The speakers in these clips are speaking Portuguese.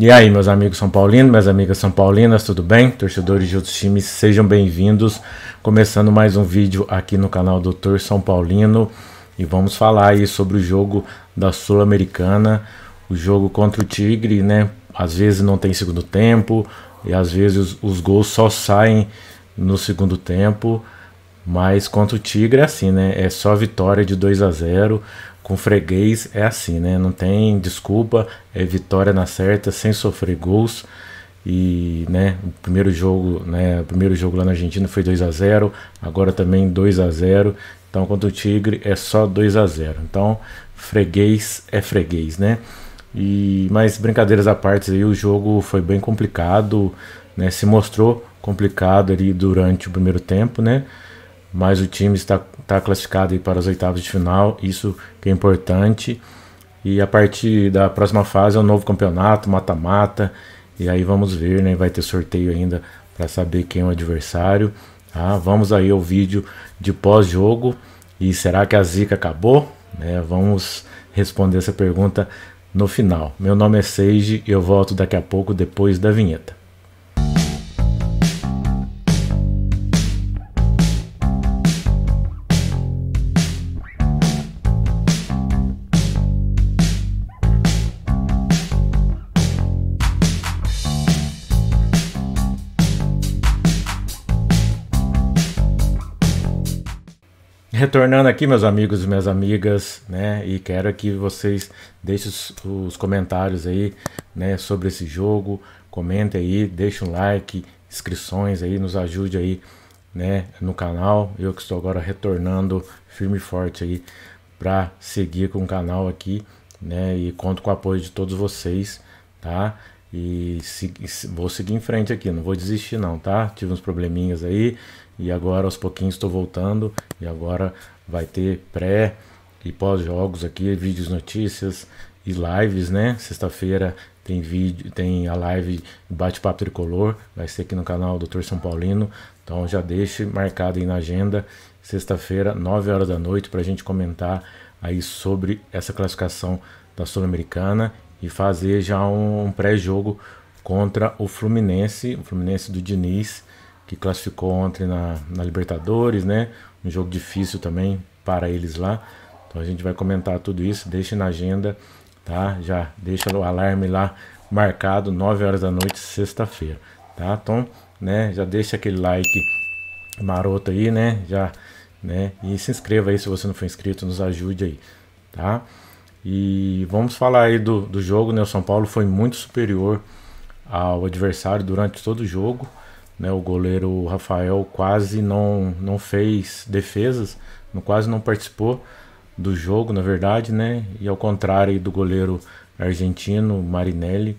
E aí, meus amigos São Paulinos, minhas amigas São Paulinas, tudo bem? Torcedores de outros times, sejam bem-vindos. Começando mais um vídeo aqui no canal Doutor São Paulino e vamos falar aí sobre o jogo da Sul-Americana, o jogo contra o Tigre, né? Às vezes não tem segundo tempo e às vezes os, os gols só saem no segundo tempo, mas contra o Tigre é assim, né? É só vitória de 2 a 0 com freguês é assim, né? Não tem desculpa, é vitória na certa, sem sofrer gols. E, né, o primeiro jogo, né, o primeiro jogo lá na Argentina foi 2 a 0, agora também 2 a 0. Então, contra o Tigre é só 2 a 0. Então, freguês é freguês, né? E mas brincadeiras à parte, aí o jogo foi bem complicado, né? Se mostrou complicado ali durante o primeiro tempo, né? Mas o time está está classificado para as oitavas de final, isso que é importante. E a partir da próxima fase é um novo campeonato, mata-mata, e aí vamos ver, né? Vai ter sorteio ainda para saber quem é o adversário. Tá? Vamos aí ao vídeo de pós-jogo. E será que a zica acabou? Né? Vamos responder essa pergunta no final. Meu nome é Seiji e eu volto daqui a pouco depois da vinheta. retornando aqui, meus amigos e minhas amigas, né? E quero que vocês deixem os, os, comentários aí, né? Sobre esse jogo, comente aí, deixe um like, inscrições aí, nos ajude aí, né? No canal, eu que estou agora retornando firme e forte aí para seguir com o canal aqui, né? E conto com o apoio de todos vocês, tá? E se, vou seguir em frente aqui, não vou desistir não, tá? Tive uns probleminhas aí e agora aos pouquinhos estou voltando e agora vai ter pré e pós-jogos aqui, vídeos, notícias e lives, né? Sexta-feira tem vídeo, tem a live Bate-Papo Tricolor, vai ser aqui no canal Doutor São Paulino. Então já deixe marcado aí na agenda, sexta-feira, 9 horas da noite, para a gente comentar aí sobre essa classificação da Sul-Americana e fazer já um pré-jogo contra o Fluminense, o Fluminense do Diniz, que classificou ontem na, na Libertadores, né? Um jogo difícil também para eles lá. Então a gente vai comentar tudo isso, deixe na agenda, tá? Já deixa o alarme lá marcado, 9 horas da noite, sexta-feira, tá? Então, né, já deixa aquele like maroto aí, né? Já, né? E se inscreva aí se você não for inscrito, nos ajude aí, tá? E vamos falar aí do, do jogo, né? O São Paulo foi muito superior ao adversário durante todo o jogo. Né, o goleiro Rafael quase não, não fez defesas, não, quase não participou do jogo, na verdade, né? E ao contrário do goleiro argentino Marinelli,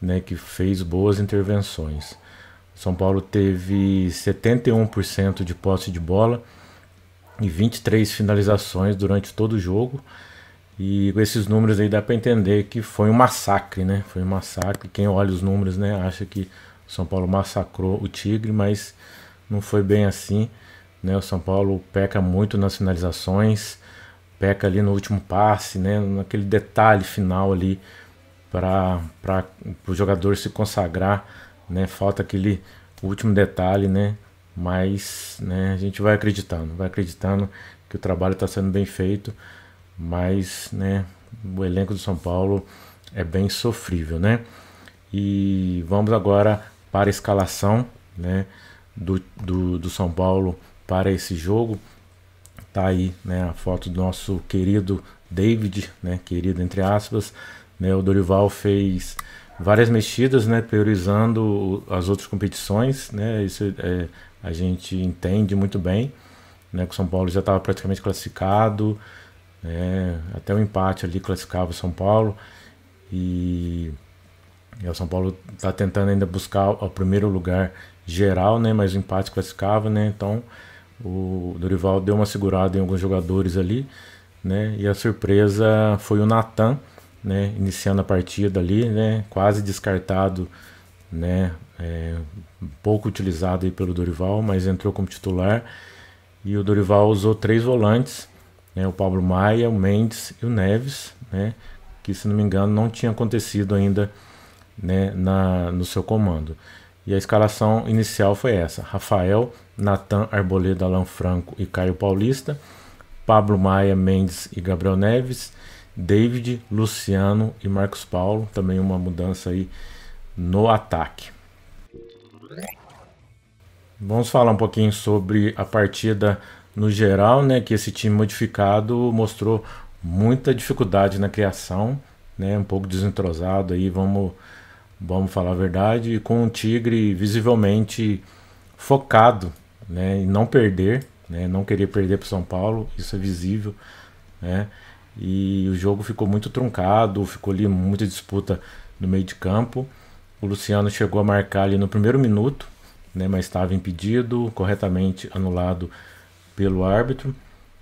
né, que fez boas intervenções. São Paulo teve 71% de posse de bola e 23 finalizações durante todo o jogo. E com esses números aí dá para entender que foi um massacre, né? Foi um massacre. Quem olha os números, né, acha que são Paulo massacrou o Tigre, mas não foi bem assim. Né? O São Paulo peca muito nas finalizações, peca ali no último passe, né? naquele detalhe final ali para o jogador se consagrar. Né? Falta aquele último detalhe, né? mas né, a gente vai acreditando, vai acreditando que o trabalho está sendo bem feito, mas né, o elenco do São Paulo é bem sofrível, né? E vamos agora para a escalação né, do, do, do São Paulo para esse jogo. Tá aí né, a foto do nosso querido David, né, querido entre aspas. Né, o Dorival fez várias mexidas, né, priorizando as outras competições. Né, isso é, a gente entende muito bem. Né, que o São Paulo já estava praticamente classificado, né, até o empate ali classificava o São Paulo. E e o São Paulo está tentando ainda buscar o primeiro lugar geral, né? Mas o empate classificava, né? Então o Dorival deu uma segurada em alguns jogadores ali, né? E a surpresa foi o Natan, né? Iniciando a partida ali, né? Quase descartado, né? É, pouco utilizado aí pelo Dorival, mas entrou como titular. E o Dorival usou três volantes, né? O Pablo Maia, o Mendes e o Neves, né? Que se não me engano não tinha acontecido ainda né, na, no seu comando. E a escalação inicial foi essa: Rafael, Natan, Arboleda, Alan Franco e Caio Paulista, Pablo Maia, Mendes e Gabriel Neves, David, Luciano e Marcos Paulo. Também uma mudança aí no ataque. Vamos falar um pouquinho sobre a partida no geral, né? Que esse time modificado mostrou muita dificuldade na criação, né? Um pouco desentrosado aí, vamos vamos falar a verdade, com o tigre visivelmente focado né, em não perder, né, não querer perder para o São Paulo, isso é visível. Né, e o jogo ficou muito truncado, ficou ali muita disputa no meio de campo. O Luciano chegou a marcar ali no primeiro minuto, né, mas estava impedido, corretamente anulado pelo árbitro.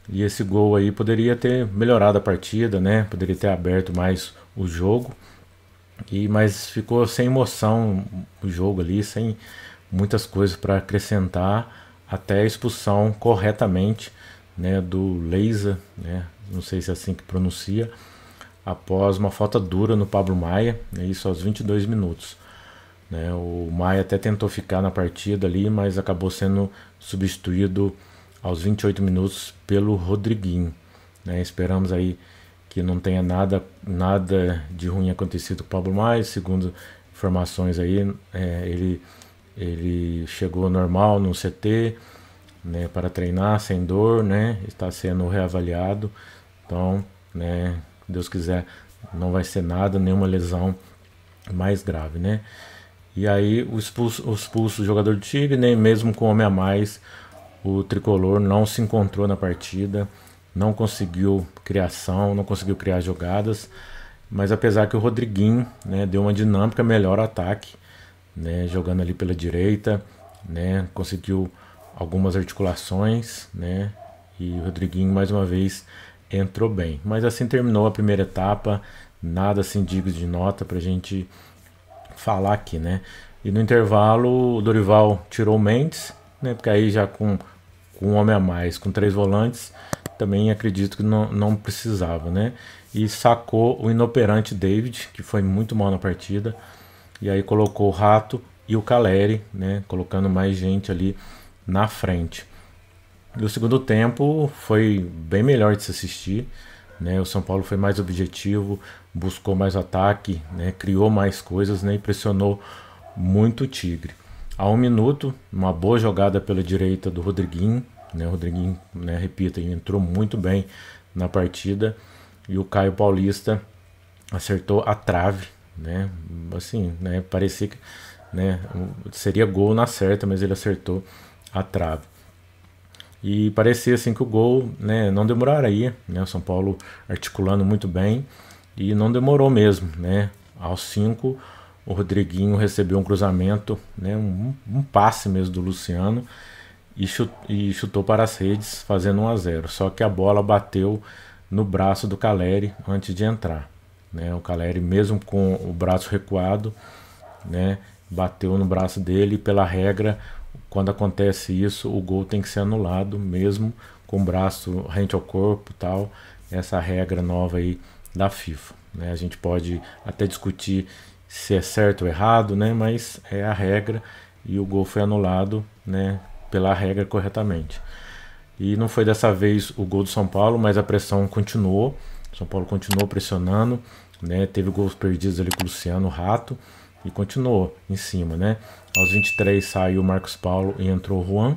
E esse gol aí poderia ter melhorado a partida, né? Poderia ter aberto mais o jogo. E, mas ficou sem emoção o jogo ali, sem muitas coisas para acrescentar, até a expulsão corretamente né, do Leisa, né, não sei se é assim que pronuncia, após uma falta dura no Pablo Maia, né, isso aos 22 minutos. Né, o Maia até tentou ficar na partida ali, mas acabou sendo substituído aos 28 minutos pelo Rodriguinho. Né, esperamos aí que não tenha nada, nada de ruim acontecido com Pablo Mais, segundo informações aí, é, ele, ele chegou normal no CT, né, para treinar sem dor, né, está sendo reavaliado, então, né, Deus quiser, não vai ser nada, nenhuma lesão mais grave, né. E aí o expulso, o expulso jogador do Tigre, né, mesmo com homem a mais, o tricolor não se encontrou na partida, não conseguiu criação, não conseguiu criar jogadas, mas apesar que o Rodriguinho né, deu uma dinâmica melhor ataque, né, jogando ali pela direita, né, conseguiu algumas articulações, né, e o Rodriguinho mais uma vez entrou bem. Mas assim terminou a primeira etapa, nada assim digno de nota para a gente falar aqui, né? E no intervalo o Dorival tirou o Mendes, né? Porque aí já com, com um homem a mais, com três volantes, também acredito que não, não precisava, né? E sacou o inoperante David, que foi muito mal na partida, e aí colocou o Rato e o Caleri, né? Colocando mais gente ali na frente. E o segundo tempo foi bem melhor de se assistir, né? O São Paulo foi mais objetivo, buscou mais ataque, né? Criou mais coisas, né? Impressionou muito o Tigre. A um minuto, uma boa jogada pela direita do Rodriguinho, né? O Rodriguinho, né, entrou muito bem na partida e o Caio Paulista acertou a trave, né? Assim, né? Parecia que né? seria gol na certa, mas ele acertou a trave. E parecia assim que o gol né, não demoraria, né? O São Paulo articulando muito bem e não demorou mesmo, né? Aos 5, o Rodriguinho recebeu um cruzamento, né? Um, um passe mesmo do Luciano e, chut e chutou para as redes, fazendo 1 a 0. Só que a bola bateu no braço do Caleri antes de entrar. Né? O Caleri, mesmo com o braço recuado, né? bateu no braço dele. E pela regra, quando acontece isso, o gol tem que ser anulado, mesmo com o braço rente ao corpo tal. Essa regra nova aí da FIFA. Né? A gente pode até discutir se é certo ou errado, né? mas é a regra e o gol foi anulado né? pela regra corretamente. E não foi dessa vez o gol do São Paulo, mas a pressão continuou. São Paulo continuou pressionando, né? Teve gols perdidos ali com o Luciano Rato e continuou em cima, né? Aos 23 saiu o Marcos Paulo e entrou o Juan.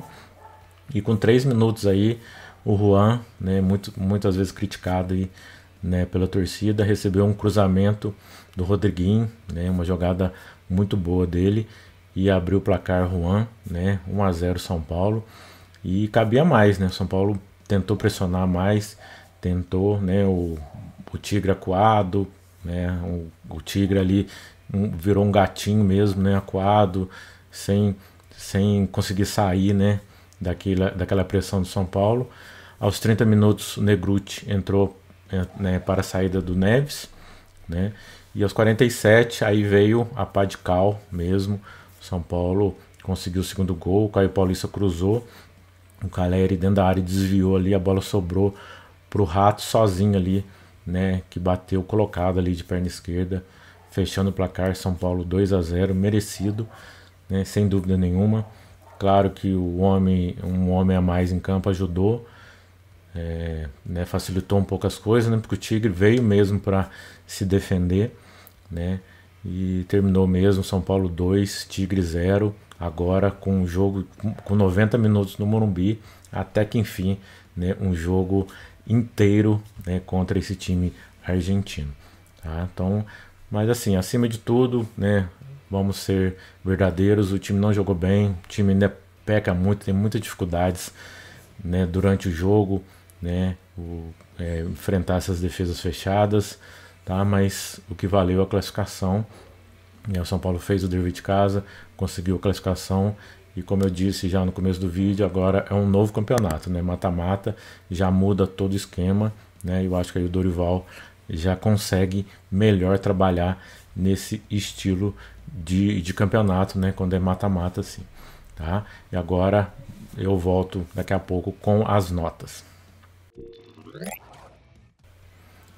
E com 3 minutos aí, o Juan, né, muito, muitas vezes criticado aí, né, pela torcida, recebeu um cruzamento do Rodriguinho, né, uma jogada muito boa dele e abriu o placar Juan, né? 1 a 0 São Paulo. E cabia mais, né? São Paulo tentou pressionar mais, tentou, né, o, o Tigre acuado, né? O, o Tigre ali um, virou um gatinho mesmo, né, acuado, sem sem conseguir sair, né, daquela daquela pressão do São Paulo. Aos 30 minutos, Negruti entrou né, né, para a saída do Neves, né? E aos 47, aí veio a pá de cal mesmo, são Paulo conseguiu o segundo gol, o Caio Paulista cruzou, o Caleri dentro da área desviou ali, a bola sobrou para o Rato sozinho ali, né, que bateu colocado ali de perna esquerda, fechando o placar, São Paulo 2 a 0, merecido, né, sem dúvida nenhuma. Claro que o homem, um homem a mais em campo ajudou, é, né, facilitou um pouco as coisas, né, porque o Tigre veio mesmo para se defender, né? e terminou mesmo São Paulo 2, Tigre 0. Agora com um jogo com 90 minutos no Morumbi, até que enfim, né, um jogo inteiro né, contra esse time argentino. Tá? Então, mas assim, acima de tudo, né, vamos ser verdadeiros. O time não jogou bem, o time ainda peca muito, tem muitas dificuldades né, durante o jogo, né, o, é, enfrentar essas defesas fechadas tá? Mas o que valeu a classificação. E né? o São Paulo fez o dever de casa, conseguiu a classificação e como eu disse já no começo do vídeo, agora é um novo campeonato, né? Mata-mata, já muda todo o esquema, né? Eu acho que aí o Dorival já consegue melhor trabalhar nesse estilo de, de campeonato, né? Quando é mata-mata, assim, tá? E agora eu volto daqui a pouco com as notas.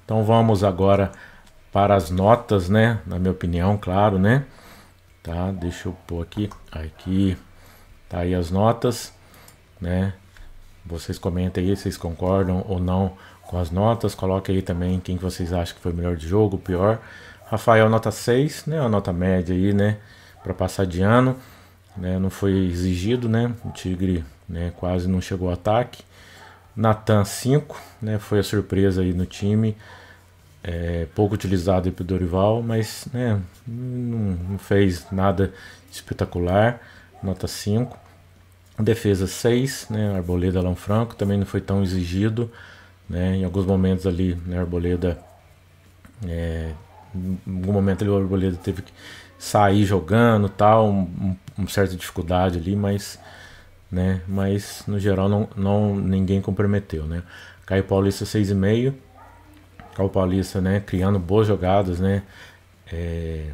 Então vamos agora para as notas, né? Na minha opinião, claro, né? Tá, deixa eu pôr aqui. Aqui. Tá aí as notas, né? Vocês comentem aí, vocês concordam ou não com as notas. Coloque aí também quem que vocês acham que foi melhor de jogo, pior. Rafael, nota 6, né? A nota média aí, né? Para passar de ano. Né? Não foi exigido, né? O Tigre né? quase não chegou ao ataque. Natan 5, né, foi a surpresa aí no time. É, pouco utilizado pelo Dorival, mas né, não, não, fez nada espetacular. Nota 5. Defesa 6, né, Arboleda Alan Franco também não foi tão exigido. Né, em alguns momentos ali, né, Arboleda. É, em algum momento ali, o Arboleda teve que sair jogando tal, um, um, uma certa dificuldade ali, mas né? Mas no geral não, não ninguém comprometeu, né? Caio Paulista 6,5. Caio Paulista, né, criando boas jogadas, né? É,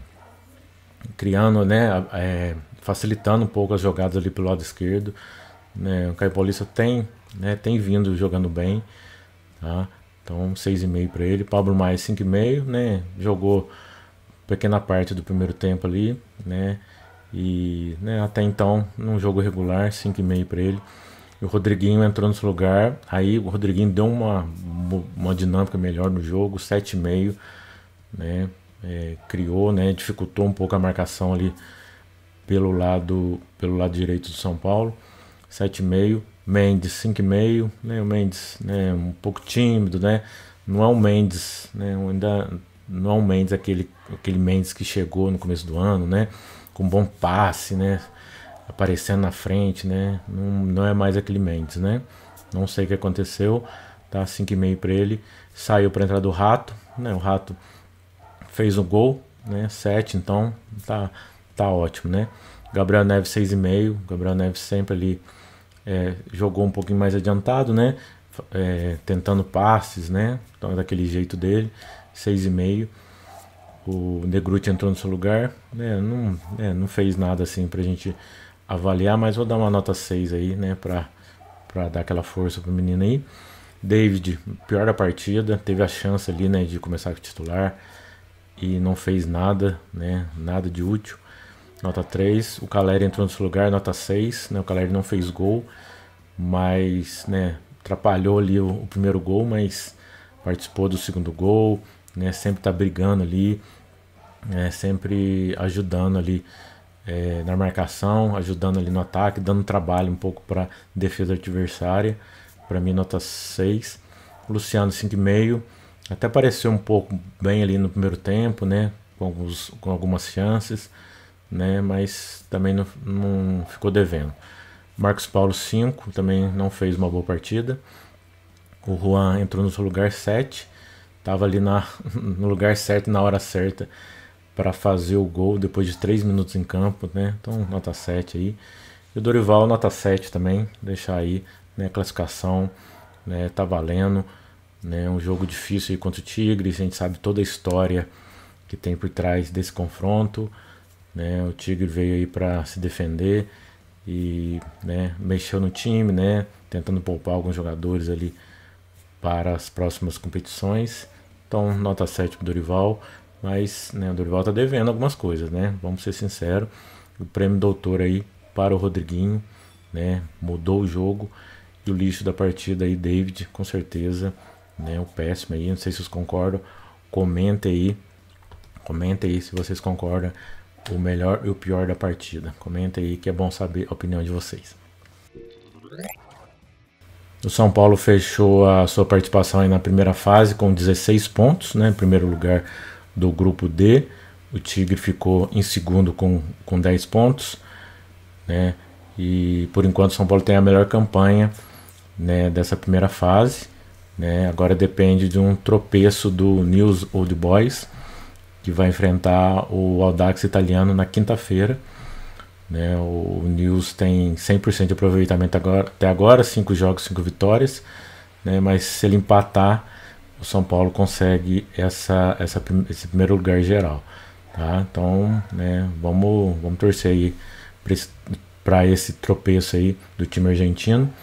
criando, né, é, facilitando um pouco as jogadas ali pelo lado esquerdo. Né? O Caio Paulista tem, né, tem vindo jogando bem, tá? Então, 6,5 para ele. Pablo Maia 5,5, né? Jogou pequena parte do primeiro tempo ali, né? E né, até então, num jogo regular, 5,5 para ele. E o Rodriguinho entrou nesse lugar. Aí o Rodriguinho deu uma, uma dinâmica melhor no jogo, 7,5. Né, é, criou, né, dificultou um pouco a marcação ali pelo lado, pelo lado direito do São Paulo. 7,5. Mendes 5,5. Né, o Mendes né, um pouco tímido, né? Não é o Mendes, né? Ainda não é o Mendes aquele, aquele Mendes que chegou no começo do ano, né? com bom passe, né? Aparecendo na frente, né? Não, não é mais aquele Mendes, né? Não sei o que aconteceu, tá? 5,5 para ele. Saiu para entrar do Rato, né? O Rato fez um gol, né? 7, então tá, tá ótimo, né? Gabriel Neves 6,5. Gabriel Neves sempre ali é, jogou um pouquinho mais adiantado, né? É, tentando passes, né? Então, é daquele jeito dele, 6,5 o Negruti entrou no seu lugar, né, não, é, não fez nada assim pra gente avaliar, mas vou dar uma nota 6 aí, né, pra, pra dar aquela força pro menino aí. David, pior da partida, teve a chance ali, né, de começar com titular e não fez nada, né, nada de útil. Nota 3, o Caleri entrou no seu lugar, nota 6, né, o Caleri não fez gol, mas, né, atrapalhou ali o, o primeiro gol, mas participou do segundo gol, né? Sempre tá brigando ali, né? Sempre ajudando ali é, na marcação, ajudando ali no ataque, dando trabalho um pouco para defesa adversária. Para mim, nota 6. Luciano, 5,5. Até pareceu um pouco bem ali no primeiro tempo, né? Com, alguns, com algumas chances, né? Mas também não, não ficou devendo. Marcos Paulo 5 também não fez uma boa partida. O Juan entrou no seu lugar 7. Tava ali na, no lugar certo, na hora certa, para fazer o gol depois de 3 minutos em campo, né? Então, nota 7 aí. E o Dorival, nota 7 também, deixar aí, né? Classificação, né? Tá valendo, né? Um jogo difícil aí contra o Tigres, a gente sabe toda a história que tem por trás desse confronto, né? O Tigre veio aí para se defender e, né? Mexeu no time, né? Tentando poupar alguns jogadores ali para as próximas competições. Então, nota 7 para o Dorival, mas né, o Dorival está devendo algumas coisas, né? Vamos ser sinceros. O prêmio doutor aí para o Rodriguinho, né? Mudou o jogo. E o lixo da partida aí, David, com certeza, né? O péssimo aí, não sei se vocês concordam. Comente aí, comente aí se vocês concordam o melhor e o pior da partida. Comenta aí que é bom saber a opinião de vocês. O São Paulo fechou a sua participação na primeira fase com 16 pontos, né, em primeiro lugar do grupo D. O Tigre ficou em segundo com, com 10 pontos. Né, e por enquanto São Paulo tem a melhor campanha né, dessa primeira fase. Né, agora depende de um tropeço do News Old Boys, que vai enfrentar o Audax italiano na quinta-feira. Né? O News tem 100% de aproveitamento agora, até agora, 5 jogos, 5 vitórias. Né? Mas se ele empatar, o São Paulo consegue essa, essa esse primeiro lugar geral. Tá? Então, né, vamos, vamos torcer aí para esse tropeço aí do time argentino,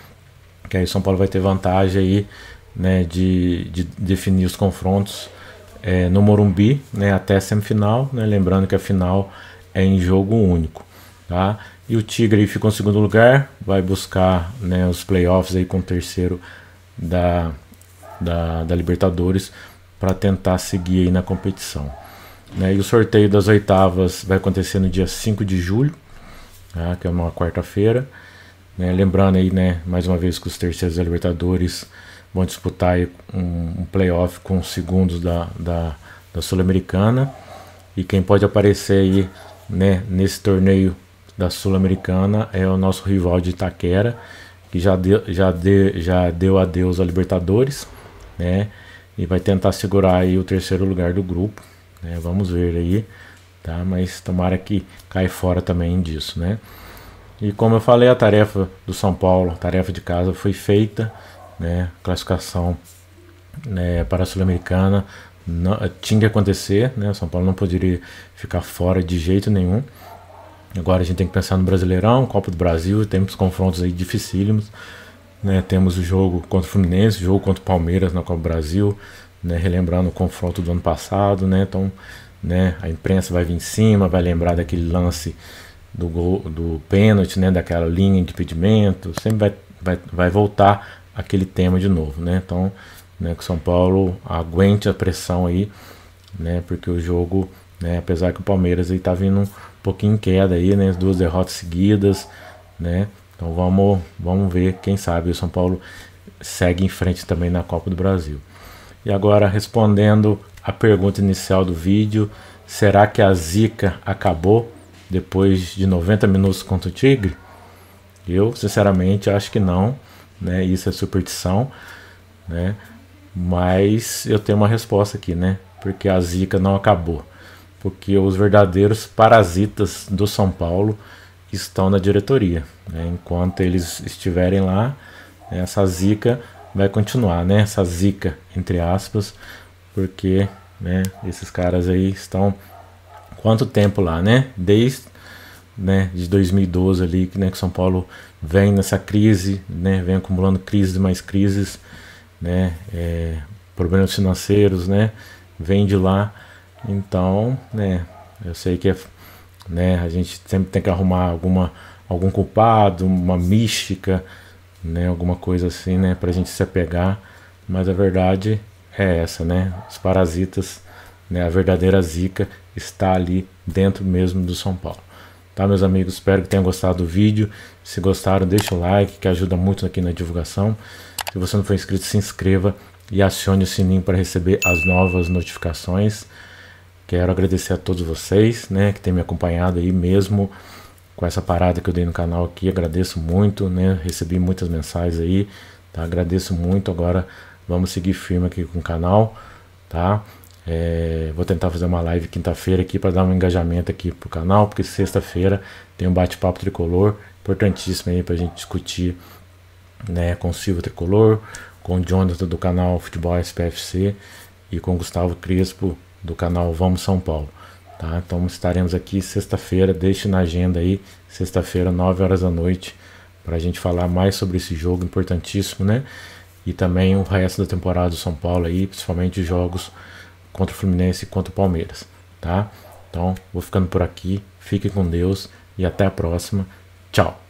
que aí o São Paulo vai ter vantagem aí, né, de, de definir os confrontos é, no Morumbi, né, até a semifinal, né, lembrando que a final é em jogo único. Tá? E o Tigre ficou em segundo lugar, vai buscar né, os playoffs aí com o terceiro da, da, da Libertadores para tentar seguir aí na competição. Né? E o sorteio das oitavas vai acontecer no dia 5 de julho, tá? que é uma quarta-feira. Né? Lembrando aí, né, mais uma vez, que os terceiros da Libertadores vão disputar um, um playoff com os segundos da, da, da Sul-Americana. E quem pode aparecer aí né, nesse torneio da Sul-Americana é o nosso rival de Itaquera, que já deu, já deu, já deu adeus a Libertadores, né? E vai tentar segurar aí o terceiro lugar do grupo, né? Vamos ver aí, tá? Mas tomara que cai fora também disso, né? E como eu falei, a tarefa do São Paulo, a tarefa de casa foi feita, né? Classificação né, para a Sul-Americana tinha que acontecer, né? O São Paulo não poderia ficar fora de jeito nenhum. Agora a gente tem que pensar no Brasileirão, Copa do Brasil, temos confrontos aí dificílimos. Né? Temos o jogo contra o Fluminense, o jogo contra o Palmeiras na Copa do Brasil, né? relembrando o confronto do ano passado. Né? Então né? a imprensa vai vir em cima, vai lembrar daquele lance do, gol, do pênalti, né? daquela linha de impedimento, sempre vai, vai, vai voltar aquele tema de novo. Né? Então né? que São Paulo aguente a pressão aí né? Porque o jogo, né, apesar que o Palmeiras está vindo um pouquinho em queda aí, né? As duas derrotas seguidas, né? Então vamos, vamos ver, quem sabe o São Paulo segue em frente também na Copa do Brasil. E agora respondendo a pergunta inicial do vídeo, será que a zica acabou depois de 90 minutos contra o Tigre? Eu, sinceramente, acho que não, né? Isso é superstição, né? Mas eu tenho uma resposta aqui, né? porque a zica não acabou. Porque os verdadeiros parasitas do São Paulo estão na diretoria. Né? Enquanto eles estiverem lá, essa zica vai continuar, né? Essa zica, entre aspas, porque né, esses caras aí estão quanto tempo lá, né? Desde né, de 2012 ali, que, né, que São Paulo vem nessa crise, né, vem acumulando crises mais crises, né, é, problemas financeiros, né, vem de lá. Então, né, eu sei que é, né, a gente sempre tem que arrumar alguma algum culpado, uma mística, né, alguma coisa assim, né, a gente se apegar, mas a verdade é essa, né? Os parasitas, né, a verdadeira zica está ali dentro mesmo do São Paulo. Tá, meus amigos, espero que tenham gostado do vídeo. Se gostaram, deixa o like, que ajuda muito aqui na divulgação. Se você não for inscrito, se inscreva e acione o sininho para receber as novas notificações. Quero agradecer a todos vocês, né, que têm me acompanhado aí mesmo com essa parada que eu dei no canal aqui. Agradeço muito, né? Recebi muitas mensagens aí, tá? Agradeço muito. Agora vamos seguir firme aqui com o canal, tá? É, vou tentar fazer uma live quinta-feira aqui para dar um engajamento aqui pro canal, porque sexta-feira tem um bate-papo tricolor importantíssimo aí para a gente discutir, né, com o Silvio Tricolor, com o Jonathan do canal Futebol SPFC e com o Gustavo Crespo do canal Vamos São Paulo. Tá? Então estaremos aqui sexta-feira, deixe na agenda aí, sexta-feira, 9 horas da noite, para a gente falar mais sobre esse jogo importantíssimo, né? E também o resto da temporada do São Paulo aí, principalmente os jogos contra o Fluminense e contra o Palmeiras, tá? Então, vou ficando por aqui, fique com Deus e até a próxima. Tchau!